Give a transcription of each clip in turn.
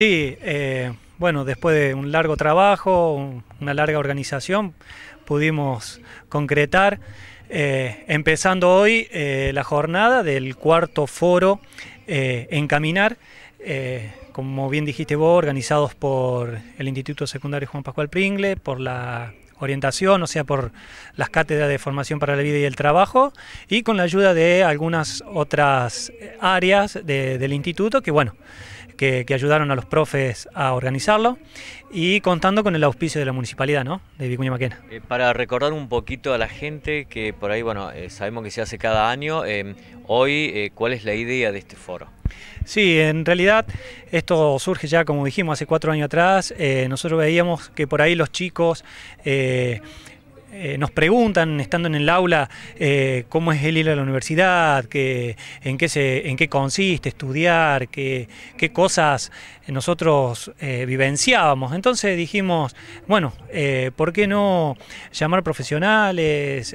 Sí, eh, bueno, después de un largo trabajo, una larga organización, pudimos concretar, eh, empezando hoy eh, la jornada del cuarto foro Encaminar, como bien dijiste vos, organizados por el Instituto Secundario Juan Pascual Pringle, por la orientación, o sea, por las cátedras de formación para la vida y el trabajo, y con la ayuda de algunas otras eh, áreas del instituto que, bueno, que, ayudaron a los profes a organizarlo y contando con el auspicio de la municipalidad, ¿no? De Vicuña Maquena. Eh, para recordar un poquito a la gente que por ahí, bueno, eh, sabemos que se hace cada año, hoy, ¿cuál es la idea de este foro? Sí, en realidad esto surge ya, como dijimos, hace cuatro años atrás. Eh, nosotros veíamos que por ahí los chicos... Eh, eh, nos preguntan, estando en el aula, eh, cómo es el ir a la universidad, en, qué se, en qué consiste estudiar, qué cosas nosotros eh, vivenciábamos. Entonces dijimos, bueno, ¿por qué no llamar profesionales,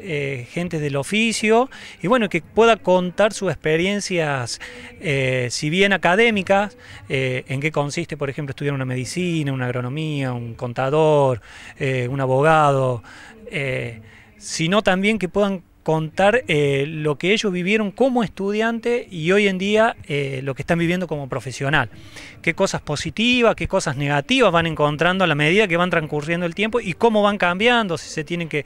gente del oficio, y bueno, que pueda contar sus experiencias, si bien académicas, en qué consiste, por ejemplo, estudiar una medicina, una agronomía, un contador, un abogado? Eh, sino también que puedan contar eh, lo que ellos vivieron como estudiante y hoy en día eh, lo que están viviendo como profesional. Qué cosas positivas, qué cosas negativas van encontrando a la medida que van transcurriendo el tiempo y cómo van cambiando, si se tienen que,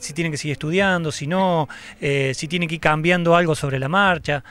si tienen que seguir estudiando, si no, si tienen que ir cambiando algo sobre la marcha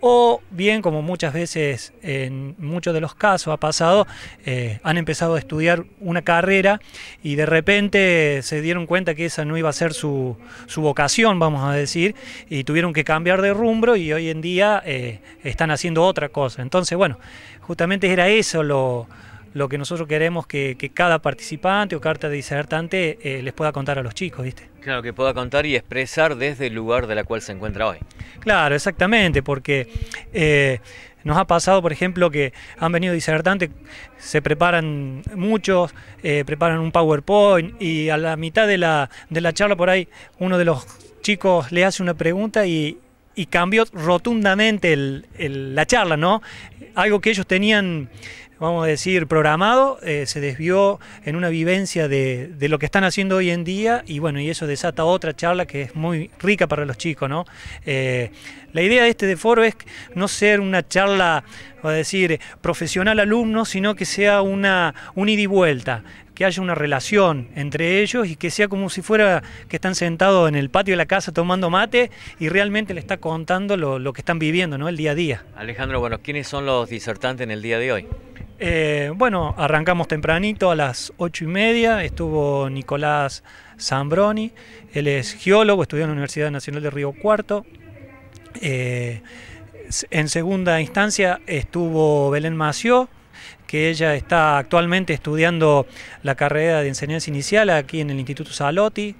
o bien, como muchas veces en muchos de los casos ha pasado, eh, han empezado a estudiar una carrera y de repente se dieron cuenta que esa no iba a ser su, su vocación, vamos a decir, y tuvieron que cambiar de rumbo y hoy en día eh, están haciendo otra cosa. Entonces, bueno, justamente era eso lo lo que nosotros queremos que, cada participante o carta de disertante eh, les pueda contar a los chicos, ¿viste? Claro, que pueda contar y expresar desde el lugar de la cual se encuentra hoy. Claro, exactamente, porque eh, nos ha pasado, por ejemplo, que han venido disertantes, se preparan muchos, eh, preparan un PowerPoint y a la mitad de la, charla por ahí uno de los chicos le hace una pregunta y, y cambió rotundamente la charla, ¿no? Algo que ellos tenían vamos a decir, programado, eh, se desvió en una vivencia de, lo que están haciendo hoy en día y bueno, y eso desata otra charla que es muy rica para los chicos, ¿no? Eh, la idea de este de foro es no ser una charla, vamos a decir, profesional alumno, sino que sea una, un ida y vuelta, que haya una relación entre ellos y que sea como si fuera que están sentados en el patio de la casa tomando mate y realmente le está contando lo, lo que están viviendo, ¿no? El día a día. Alejandro, bueno, ¿quiénes son los disertantes en el día de hoy? Eh, bueno, arrancamos tempranito a las ocho y media. Estuvo Nicolás Zambroni. Él es geólogo, estudió en la Universidad Nacional de Río Cuarto. Eh, en segunda instancia estuvo Belén Mació, que ella está actualmente estudiando la carrera de enseñanza inicial aquí en el Instituto Salotti.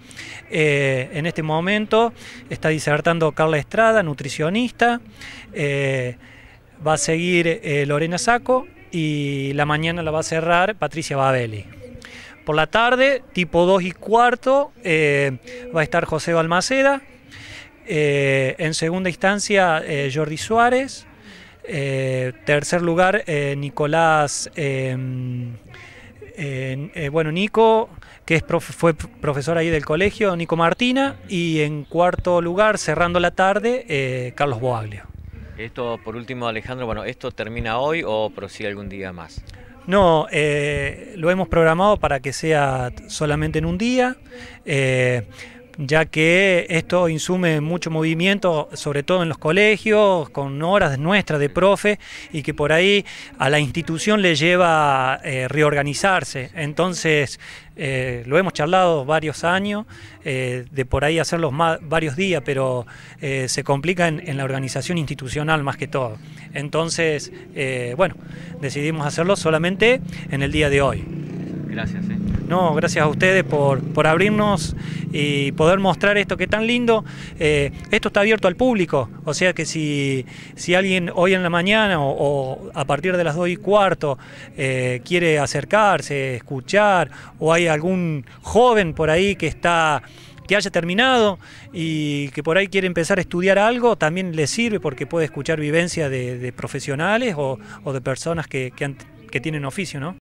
Eh, en este momento está disertando Carla Estrada, nutricionista. va a seguir Lorena Saco y la mañana la va a cerrar Patricia Babelli. Por la tarde, tipo 2 y cuarto, eh, va a estar José Balmaceda. Eh, en segunda instancia, eh, Jordi Suárez. tercer lugar, Nicolás. Em, bueno, Nico, que es fue profesor ahí del colegio, Nico Martina. Y en cuarto lugar, cerrando la tarde, Carlos Boaglio. Esto, por último, Alejandro, bueno, ¿esto termina hoy o prosigue algún día más? No, eh, lo hemos programado para que sea solamente en un día. Eh, ya que esto insume mucho movimiento, sobre todo en los colegios, con horas nuestras de profe, y que por ahí a la institución le lleva a eh, reorganizarse. Entonces, eh, lo hemos charlado varios años, eh, de por ahí hacerlos varios días, pero se complica en, la organización institucional más que todo. Entonces, bueno, decidimos hacerlo solamente en el día de hoy. Gracias. ¿eh? No, gracias a ustedes por, por abrirnos y poder mostrar esto que es tan lindo. Eh, esto está abierto al público, o sea que si, si alguien hoy en la mañana o, a partir de las 2 y cuarto eh, quiere acercarse, escuchar, o hay algún joven por ahí que está que haya terminado y que por ahí quiere empezar a estudiar algo, también le sirve porque puede escuchar vivencias de, profesionales o, de personas que, que tienen oficio, ¿no?